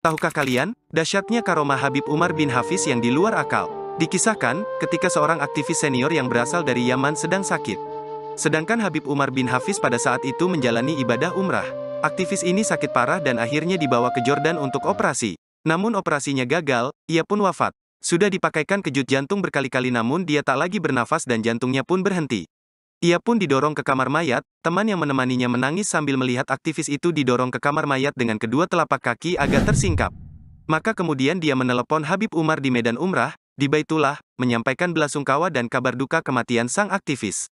Tahukah kalian, dahsyatnya karomah Habib Umar bin Hafiz yang di luar akal. Dikisahkan, ketika seorang aktivis senior yang berasal dari Yaman sedang sakit. Sedangkan Habib Umar bin Hafiz pada saat itu menjalani ibadah umrah. Aktivis ini sakit parah dan akhirnya dibawa ke Jordan untuk operasi. Namun operasinya gagal, ia pun wafat. Sudah dipakaikan kejut jantung berkali-kali namun dia tak lagi bernafas dan jantungnya pun berhenti. Ia pun didorong ke kamar mayat, teman yang menemaninya menangis sambil melihat aktivis itu didorong ke kamar mayat dengan kedua telapak kaki agak tersingkap. Maka kemudian dia menelepon Habib Umar di Medan Umrah, di Baitullah, menyampaikan belasungkawa dan kabar duka kematian sang aktivis.